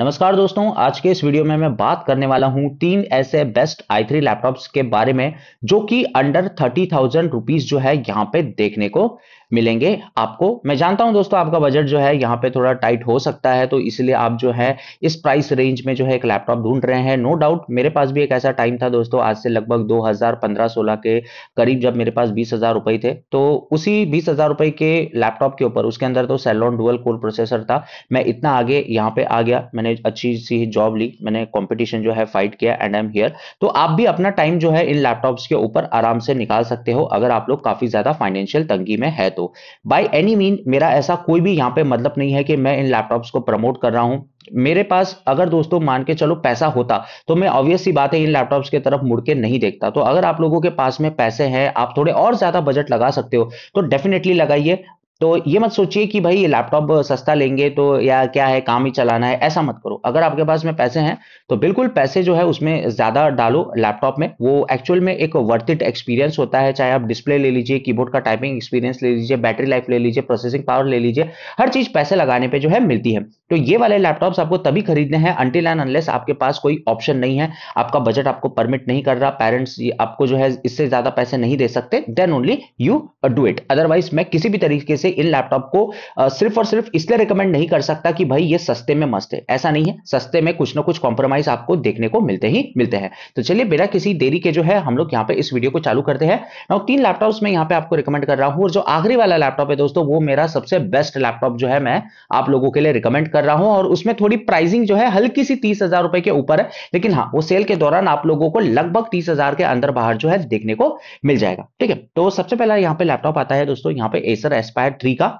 नमस्कार दोस्तों आज के इस वीडियो में मैं बात करने वाला हूं तीन ऐसे बेस्ट आई थ्री लैपटॉप्स के बारे में जो कि अंडर थर्टी थाउजेंड रुपीज जो है यहां पे देखने को मिलेंगे आपको मैं जानता हूं दोस्तों आपका बजट जो है यहाँ पे थोड़ा टाइट हो सकता है तो इसलिए आप जो है इस प्राइस रेंज में जो है एक लैपटॉप ढूंढ रहे हैं नो डाउट मेरे पास भी एक ऐसा टाइम था दोस्तों आज से लगभग 2015-16 के करीब जब मेरे पास बीस हजार रुपए थे तो उसी बीस हजार रुपए के लैपटॉप के ऊपर उसके अंदर तो सेलोन डुअल कोर प्रोसेसर था मैं इतना आगे यहाँ पे आ गया मैंने अच्छी सी जॉब ली मैंने कॉम्पिटिशन जो है फाइट किया एंड आई एम हियर तो आप भी अपना टाइम जो है इन लैपटॉप्स के ऊपर आराम से निकाल सकते हो अगर आप लोग काफी ज्यादा फाइनेंशियल तंगी में है तो। तो बाय एनी मीन मेरा ऐसा कोई भी यहाँ पे मतलब नहीं है कि मैं इन लैपटॉप्स को प्रमोट कर रहा हूँ मेरे पास अगर दोस्तों मान के चलो पैसा होता तो मैं ऑब्वियस सी बात है इन लैपटॉप्स की तरफ मुड़ के नहीं देखता तो अगर आप लोगों के पास में पैसे हैं आप थोड़े और ज्यादा बजट लगा सकते हो तो डेफिनेटली लगाइए तो ये मत सोचिए कि भाई ये लैपटॉप सस्ता लेंगे तो या क्या है काम ही चलाना है ऐसा मत करो अगर आपके पास में पैसे हैं तो बिल्कुल पैसे जो है उसमें ज़्यादा डालो लैपटॉप में वो एक्चुअल में एक वर्थ इट एक्सपीरियंस होता है चाहे आप डिस्प्ले ले लीजिए कीबोर्ड का टाइपिंग एक्सपीरियंस ले लीजिए बैटरी लाइफ ले लीजिए प्रोसेसिंग पावर ले लीजिए हर चीज़ पैसे लगाने पर जो है मिलती है तो ये वाले लैपटॉप्स आपको तभी खरीदने हैं अनटिल एंड अनलेस आपके पास कोई ऑप्शन नहीं है आपका बजट आपको परमिट नहीं कर रहा पेरेंट्स आपको जो है इससे ज्यादा पैसे नहीं दे सकते then only you do it otherwise मैं किसी भी तरीके से इन लैपटॉप को uh, सिर्फ और सिर्फ इसलिए रिकमेंड नहीं कर सकता कि भाई ये सस्ते में मस्त है ऐसा नहीं है सस्ते में कुछ ना कुछ कॉम्प्रोमाइज आपको देखने को मिलते ही मिलते हैं तो चलिए बिना किसी देरी के जो है हम लोग यहाँ पे इस वीडियो को चालू करते हैं और तीन लैपटॉप्स मैं यहाँ पे आपको रिकमेंड कर रहा हूँ और जो आखिरी वाला लैपटॉप है दोस्तों वो मेरा सबसे बेस्ट लैपटॉप जो है मैं आप लोगों के लिए रिकमेंड कर रहा हूं और उसमें थोड़ी प्राइसिंग जो है हल्की सी तीस हजार रुपए के ऊपर है लेकिन हाँ वो सेल के दौरान आप लोगों को लगभग तीस हजार के अंदर बाहर जो है देखने को मिल जाएगा ठीक है तो सबसे पहला यहाँ पे लैपटॉप आता है दोस्तों यहाँ पे एसर एस्पायर थ्री का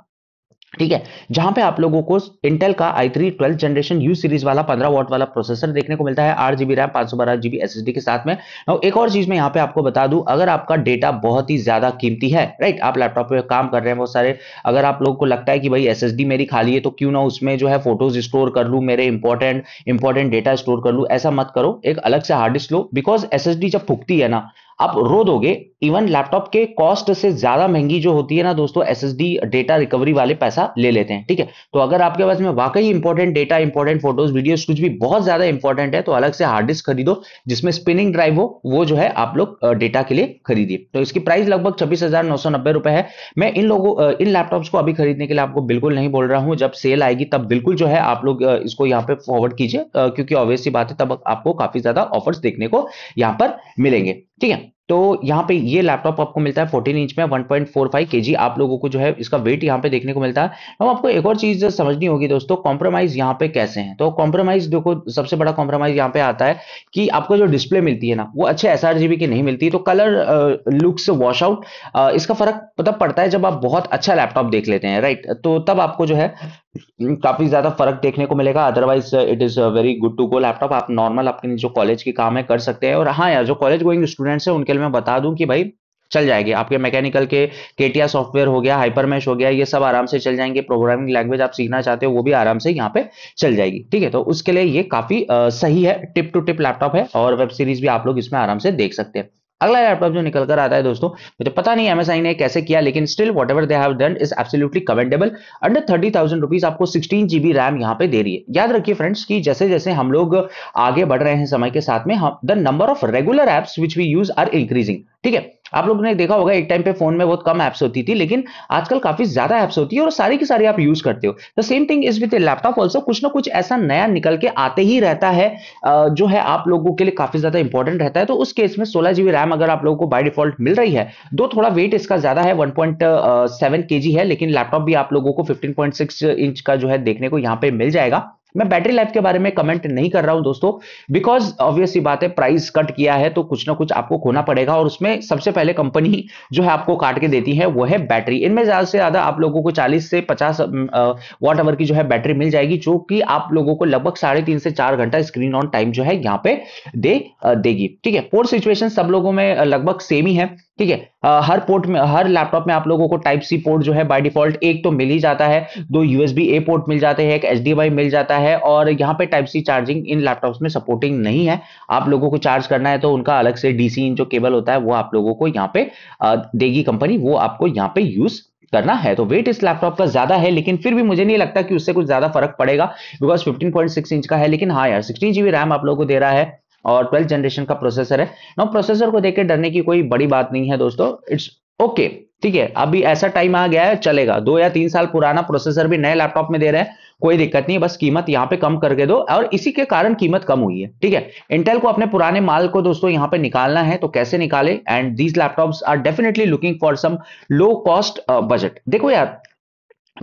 ठीक है जहां पे आप लोगों को इंटेल का I three twelfth generation U series वाला पंद्रह वॉट वाला प्रोसेसर देखने को मिलता है आठ जीबी रैम पांच सौ बारह जीबी एस के साथ में और एक और चीज मैं यहाँ पे आपको बता दूं अगर आपका डेटा बहुत ही ज्यादा कीमती है राइट आप लैपटॉप पे काम कर रहे हैं बहुत सारे अगर आप लोगों को लगता है कि भाई एस मेरी खाली है तो क्यों ना उसमें जो है फोटोज स्टोर कर लू मेरे इंपॉर्टेंट इंपॉर्टेंट डेटा स्टोर कर लू ऐसा मत करो एक अलग से हार्ड डिस्क लो बिकॉज एस जब फुकती है ना आप रो दोगे इवन लैपटॉप के कॉस्ट से ज्यादा महंगी जो होती है ना दोस्तों एस डेटा रिकवरी वाले पैसा ले लेते हैं ठीक है तो अगर आपके पास में वाकई important data important photos videos कुछ भी बहुत ज्यादा इंपॉर्टेंट है तो अलग से हार्ड डिस्क खरीदो जिसमें स्पिनिंग ड्राइव हो वो जो है आप लोग डेटा के लिए खरीदिए तो इसकी प्राइस लगभग छब्बीस रुपए है मैं इन लोगों इन लैपटॉप्स को अभी खरीदने के लिए आपको बिल्कुल नहीं बोल रहा हूं जब सेल आएगी तब बिल्कुल जो है आप लोग इसको यहाँ पे फॉरवर्ड कीजिए क्योंकि ऑब्वियसली बात है तब आपको काफी ज्यादा ऑफर्स देखने को यहाँ पर मिलेंगे Det तो यहाँ पे ये लैपटॉप आपको मिलता है 14 इंच में 1.45 केजी आप लोगों को जो है इसका वेट यहाँ पे देखने को मिलता है तो आपको एक और चीज समझनी होगी दोस्तों कॉम्प्रोमाइज यहाँ पे कैसे हैं तो कॉम्प्रोमाइज देखो सबसे बड़ा कॉम्प्रोमाइज यहाँ पे आता है कि आपको जो डिस्प्ले मिलती है ना वो अच्छे एस की नहीं मिलती तो कलर लुक्स वॉश आउट इसका फर्क मतलब पड़ता है जब आप बहुत अच्छा लैपटॉप देख लेते हैं राइट तो तब आपको जो है काफी ज्यादा फर्क देखने को मिलेगा otherwise it is very good to go laptop आप नॉर्मल अपने जो कॉलेज के काम है कर सकते हैं और हाँ यार जो कॉलेज गोइंग स्टूडेंट्स है उनके डिटेल में बता दूं कि भाई चल जाएंगे आपके मैकेनिकल के केटिया सॉफ्टवेयर हो गया हाइपरमेश हो गया ये सब आराम से चल जाएंगे प्रोग्रामिंग लैंग्वेज आप सीखना चाहते हो वो भी आराम से यहाँ पे चल जाएगी ठीक है तो उसके लिए ये काफी आ, सही है टिप टू टिप लैपटॉप है और वेब सीरीज भी आप लोग इसमें आराम से देख सकते हैं अगला लैपटॉप जो निकल कर आता है दोस्तों मुझे पता नहीं एमएसआई ने कैसे किया लेकिन still whatever they have done is absolutely commendable under thirty thousand rupees आपको सिक्सटीन जीबी रैम यहाँ पे दे रही है याद रखिए फ्रेंड्स कि जैसे जैसे हम लोग आगे बढ़ रहे हैं समय के साथ में the number of regular apps which we use are increasing ठीक है आप लोगों ने देखा होगा एक टाइम पे फोन में बहुत कम ऐप्स होती थी लेकिन आजकल काफी ज्यादा ऐप्स होती है और सारी की सारी आप यूज करते हो the same thing is with laptop also कुछ ना कुछ ऐसा नया निकल के आते ही रहता है जो है आप लोगों के लिए काफी ज्यादा इंपॉर्टेंट रहता है तो उस केस में सोलह जीबी रैम अगर आप लोगों को बाई डिफॉल्ट मिल रही है दो थोड़ा वेट इसका ज्यादा है वन पॉइंट है लेकिन लैपटॉप भी आप लोगों को फिफ्टीन इंच का जो है देखने को यहाँ पे मिल जाएगा मैं बैटरी लाइफ के बारे में कमेंट नहीं कर रहा हूं दोस्तों बिकॉज ये बात है प्राइस कट किया है तो कुछ ना कुछ आपको खोना पड़ेगा और उसमें सबसे पहले कंपनी जो है आपको काट के देती है वो है बैटरी इनमें ज्यादा से ज्यादा आप लोगों को चालीस से पचास वॉट आवर की जो है बैटरी मिल जाएगी जो कि आप लोगों को लगभग साढ़े तीन से चार घंटा स्क्रीन ऑन टाइम जो है यहाँ पे दे देगी ठीक है फोर सिचुएशन सब लोगों में लगभग सेम ही है ठीक है हर पोर्ट में हर लैपटॉप में आप लोगों को टाइप सी पोर्ट जो है बाय डिफॉल्ट एक तो मिल ही जाता है दो यूएसबी ए पोर्ट मिल जाते हैं एक एच मिल जाता है और यहाँ पे टाइप सी चार्जिंग इन लैपटॉप्स में सपोर्टिंग नहीं है आप लोगों को चार्ज करना है तो उनका अलग से डीसी इन जो केबल होता है वो आप लोगों को यहाँ पे देगी कंपनी वो आपको यहाँ पे यूज करना है तो वेट इस लैपटॉप का ज्यादा है लेकिन फिर भी मुझे नहीं लगता कि उससे कुछ ज्यादा फर्क पड़ेगा बिकॉज 15.6 इंच का है लेकिन हाँ यार सिक्सटीन जीबी रैम आप लोगों को दे रहा है और ट्वेल्थ जनरेशन का प्रोसेसर है ना प्रोसेसर को देख डरने की कोई बड़ी बात नहीं है दोस्तों इट्स ओके ठीक है अभी ऐसा टाइम आ गया है चलेगा दो या तीन साल पुराना प्रोसेसर भी नए लैपटॉप में दे रहे हैं कोई दिक्कत नहीं बस कीमत यहाँ पे कम करके दो और इसी के कारण कीमत कम हुई है ठीक है इंटेल को अपने पुराने माल को दोस्तों यहाँ पे निकालना है तो कैसे निकाले and these laptops are definitely looking for some low cost budget देखो यार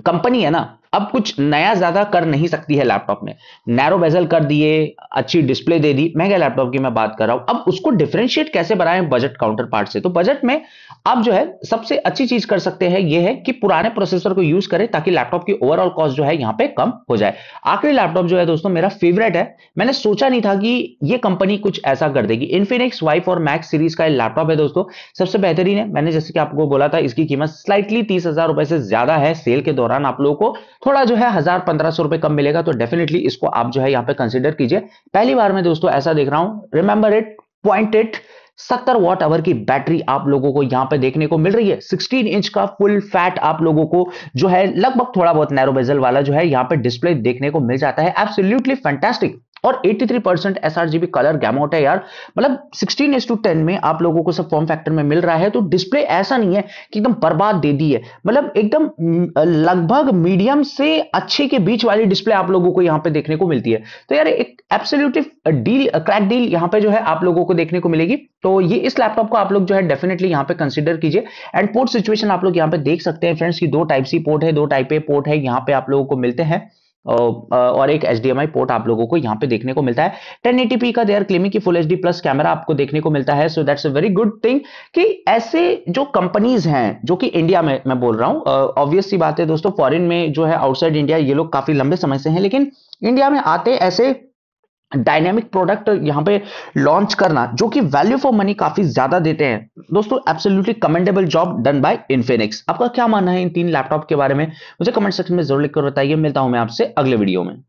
कंपनी है ना अब कुछ नया ज्यादा कर नहीं सकती है लैपटॉप में नैरो बेजल कर दिए अच्छी डिस्प्ले दे दी महंगे लैपटॉप की मैं बात कर रहा हूं अब उसको डिफ्रेंशिएट कैसे बनाए बजट काउंटर पार्ट से तो बजट में आप जो है सबसे अच्छी चीज कर सकते हैं यह है कि पुराने प्रोसेसर को यूज करें ताकि लैपटॉप की ओवरऑल कॉस्ट जो है यहां पर कम हो जाए आखिरी लैपटॉप जो है दोस्तों मेरा फेवरेट है मैंने सोचा नहीं था कि यह कंपनी कुछ ऐसा कर देगी इन्फिनिक्स वाइफ और मैक्स सीरीज का लैपटॉप है दोस्तों सबसे बेहतरीन है मैंने जैसे कि आपको बोला था इसकी कीमत स्लाइटली तीस हजार रुपए से ज्यादा है सेल के दौरान आप लोगों को थोड़ा जो है हजार पंद्रह सौ रुपए कम मिलेगा तो डेफिनेटली इसको आप जो है यहां पे कंसिडर कीजिए पहली बार में दोस्तों ऐसा देख रहा हूं रिमेंबर इट पॉइंट इट सत्तर वॉट आवर की बैटरी आप लोगों को यहां पे देखने को मिल रही है सिक्सटीन इंच का फुल फैट आप लोगों को जो है लगभग थोड़ा बहुत नैरो बेजल वाला जो है यहां पे डिस्प्ले देखने को मिल जाता है एब्सोल्यूटली फैंटेस्टिक और 83 परसेंट एस कलर गैमोट है यार मतलब 16 एस टू टेन में आप लोगों को सब फॉर्म फैक्टर में मिल रहा है तो डिस्प्ले ऐसा नहीं है कि एकदम बर्बाद दे दी है मतलब एकदम लगभग मीडियम से अच्छे के बीच वाली डिस्प्ले आप लोगों को यहां पे देखने को मिलती है तो यार एक एब्सोल्यूटिव डील क्रैक डील यहां पे जो है आप लोगों को देखने को मिलेगी तो ये इस लैपटॉप को आप लोग जो है डेफिनेटली यहाँ पे कंसिडर कीजिए एंड पोर्ट सिचुएशन आप लोग यहाँ पे देख सकते हैं फ्रेंड्स की दो टाइप सी पोर्ट है दो टाइप ए पोर्ट है यहाँ पे आप लोगों को मिलते हैं और एक एच पोर्ट आप लोगों को यहाँ पे देखने को मिलता है टेन का देर क्लेमिंग की फुल एच प्लस कैमरा आपको देखने को मिलता है so that's a very good thing कि ऐसे जो कंपनीज हैं जो कि इंडिया में मैं बोल रहा हूँ ऑब्वियस सी बात है दोस्तों फॉरेन में जो है आउटसाइड इंडिया ये लोग काफी लंबे समय से हैं लेकिन इंडिया में आते ऐसे डायनेमिक प्रोडक्ट यहाँ पे लॉन्च करना जो कि वैल्यू फॉर मनी काफी ज्यादा देते हैं दोस्तों absolutely commendable job done by Infinix आपका क्या मानना है इन तीन लैपटॉप के बारे में मुझे कमेंट सेक्शन में जरूर लिखकर बताइए मिलता हूं मैं आपसे अगले वीडियो में